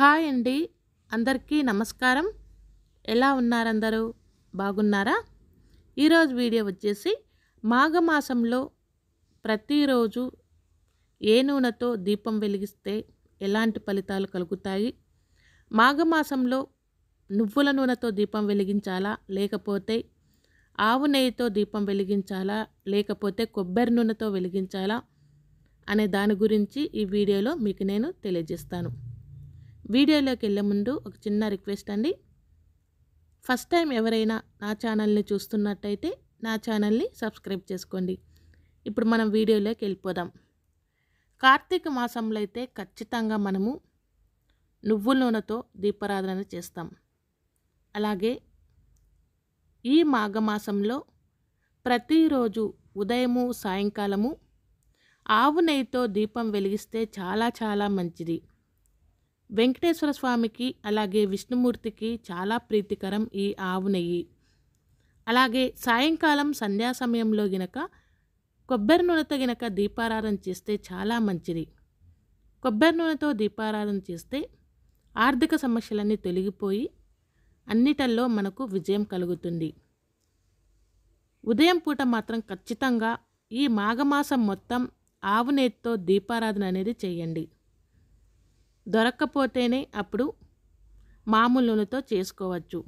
hi అండి అందరికీ నమస్కారం ఎలా ఉన్నారందరూ బాగున్నారా ఈరోజు వీడియో వచ్చేసి మాఘమాసంలో ప్రతిరోజు ఏ నూనెతో దీపం వెలిగిస్తే ఎలాంటి ఫలితాలు కలుగుతాయి మాఘమాసంలో నువ్వుల నూనెతో దీపం వెలిగించాలా లేకపోతే ఆవు నెయ్యితో దీపం వెలిగించాలా లేకపోతే కొబ్బరి నూనెతో వెలిగించాలా అనే దాని గురించి ఈ వీడియోలో మీకు నేను తెలియజేస్తాను వీడియోలోకి వెళ్ళే ముందు ఒక చిన్న రిక్వెస్ట్ అండి ఫస్ట్ టైం ఎవరైనా నా ఛానల్ని చూస్తున్నట్టయితే నా ఛానల్ని సబ్స్క్రైబ్ చేసుకోండి ఇప్పుడు మనం వీడియోలోకి వెళ్ళిపోదాం కార్తీక మాసంలో అయితే ఖచ్చితంగా మనము నువ్వుల నూనెతో దీపారాధన చేస్తాం అలాగే ఈ మాఘమాసంలో ప్రతిరోజు ఉదయము సాయంకాలము ఆవు నెయ్యితో దీపం వెలిగిస్తే చాలా చాలా మంచిది వెంకటేశ్వర స్వామికి అలాగే విష్ణుమూర్తికి చాలా ప్రీతికరం ఈ ఆవు నెయ్యి అలాగే సాయంకాలం సంధ్యా సమయంలో గినక కొబ్బరి నూనెతో గినక దీపారాధన చేస్తే చాలా మంచిది కొబ్బరి నూనెతో దీపారాధన చేస్తే ఆర్థిక సమస్యలన్నీ తొలగిపోయి అన్నిటల్లో మనకు విజయం కలుగుతుంది ఉదయం పూట మాత్రం ఖచ్చితంగా ఈ మాఘమాసం మొత్తం ఆవు నేతితో దీపారాధన అనేది చేయండి దొరక్కపోతేనే అప్పుడు మామూలు నూనెతో చేసుకోవచ్చు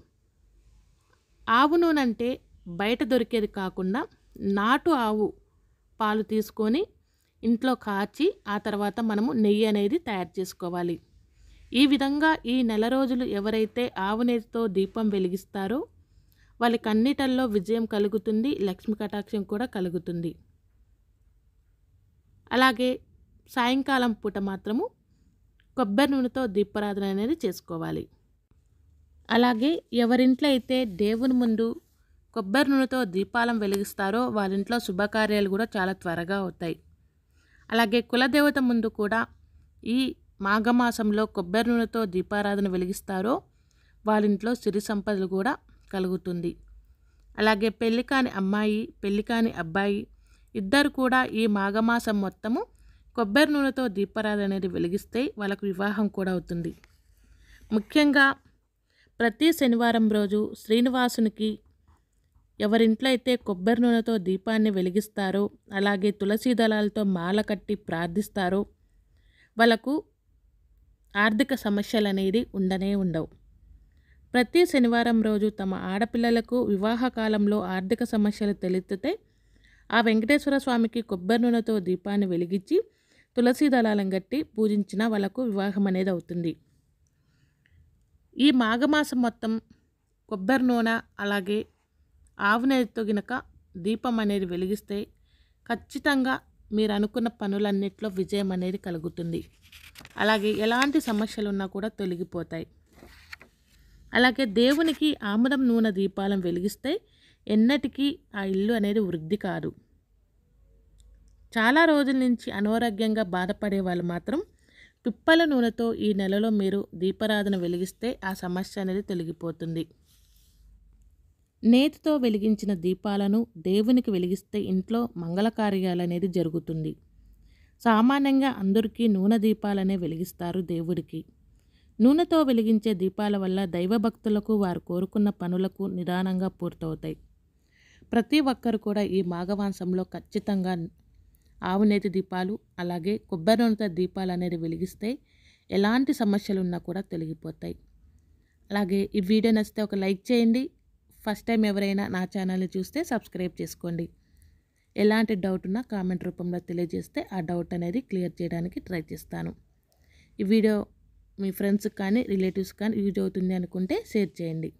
ఆవు నూనె అంటే బయట దొరికేది కాకుండా నాటు ఆవు పాలు తీసుకొని ఇంట్లో కాచి ఆ తర్వాత మనము నెయ్యి అనేది తయారు చేసుకోవాలి ఈ విధంగా ఈ నెల రోజులు ఎవరైతే ఆవు నెయ్యితో దీపం వెలిగిస్తారో వాళ్ళకి అన్నిటల్లో విజయం కలుగుతుంది లక్ష్మి కటాక్షం కూడా కలుగుతుంది అలాగే సాయంకాలం పూట మాత్రము కొబ్బరి నూనెతో దీపారాధన అనేది చేసుకోవాలి అలాగే ఎవరింట్లో అయితే దేవుని ముందు కొబ్బరి నూనెతో దీపాలం వెలిగిస్తారో వారింట్లో శుభకార్యాలు కూడా చాలా త్వరగా అవుతాయి అలాగే కులదేవత ముందు కూడా ఈ మాఘమాసంలో కొబ్బరి నూనెతో దీపారాధన వెలిగిస్తారో వాళ్ళింట్లో సిరి సంపదలు కూడా కలుగుతుంది అలాగే పెళ్లి కాని అమ్మాయి పెళ్లి కాని అబ్బాయి ఇద్దరు కూడా ఈ మాఘమాసం మొత్తము కొబ్బరి నూనెతో దీపారాధన అనేది వెలిగిస్తే వాళ్ళకు వివాహం కూడా అవుతుంది ముఖ్యంగా ప్రతి శనివారం రోజు శ్రీనివాసునికి ఎవరింట్లో అయితే కొబ్బరి నూనెతో దీపాన్ని వెలిగిస్తారో అలాగే తులసి దళాలతో మాల కట్టి ప్రార్థిస్తారో వాళ్ళకు ఆర్థిక సమస్యలు అనేది ఉండనే ఉండవు ప్రతి శనివారం రోజు తమ ఆడపిల్లలకు వివాహ కాలంలో ఆర్థిక సమస్యలు తెలుస్తే ఆ వెంకటేశ్వర స్వామికి కొబ్బరి నూనెతో దీపాన్ని వెలిగించి తులసి దళాలను గట్టి పూజించిన వాళ్ళకు వివాహం అనేది అవుతుంది ఈ మాఘమాసం మొత్తం కొబ్బరి నూనె అలాగే ఆవు నెయ్యితో గినక దీపం అనేది వెలిగిస్తే ఖచ్చితంగా మీరు అనుకున్న పనులన్నిట్లో విజయం అనేది కలుగుతుంది అలాగే ఎలాంటి సమస్యలు ఉన్నా కూడా తొలగిపోతాయి అలాగే దేవునికి ఆముదం నూనె దీపాలను వెలిగిస్తే ఎన్నటికీ ఆ ఇల్లు అనేది వృద్ధి కాదు చాలా రోజుల నుంచి అనారోగ్యంగా బాధపడే వాళ్ళు మాత్రం పిప్పల నూనెతో ఈ నెలలో మీరు దీపారాధన వెలిగిస్తే ఆ సమస్య అనేది తొలగిపోతుంది నేతితో వెలిగించిన దీపాలను దేవునికి వెలిగిస్తే ఇంట్లో మంగళకార్యాలు అనేది జరుగుతుంది సామాన్యంగా అందరికీ నూనె దీపాలనే వెలిగిస్తారు దేవుడికి నూనెతో వెలిగించే దీపాల వల్ల దైవభక్తులకు వారు కోరుకున్న పనులకు నిదానంగా పూర్తవుతాయి ప్రతి ఒక్కరు కూడా ఈ మాఘవాంసంలో ఖచ్చితంగా ఆవు నేతి దీపాలు అలాగే కొబ్బరి నూనెతో దీపాలు అనేది వెలిగిస్తే ఎలాంటి సమస్యలు ఉన్నా కూడా తొలగిపోతాయి అలాగే ఈ వీడియో నచ్చితే ఒక లైక్ చేయండి ఫస్ట్ టైం ఎవరైనా నా ఛానల్ని చూస్తే సబ్స్క్రైబ్ చేసుకోండి ఎలాంటి డౌట్ ఉన్నా కామెంట్ రూపంలో తెలియజేస్తే ఆ డౌట్ అనేది క్లియర్ చేయడానికి ట్రై చేస్తాను ఈ వీడియో మీ ఫ్రెండ్స్కి కానీ రిలేటివ్స్ కానీ యూజ్ అవుతుంది అనుకుంటే షేర్ చేయండి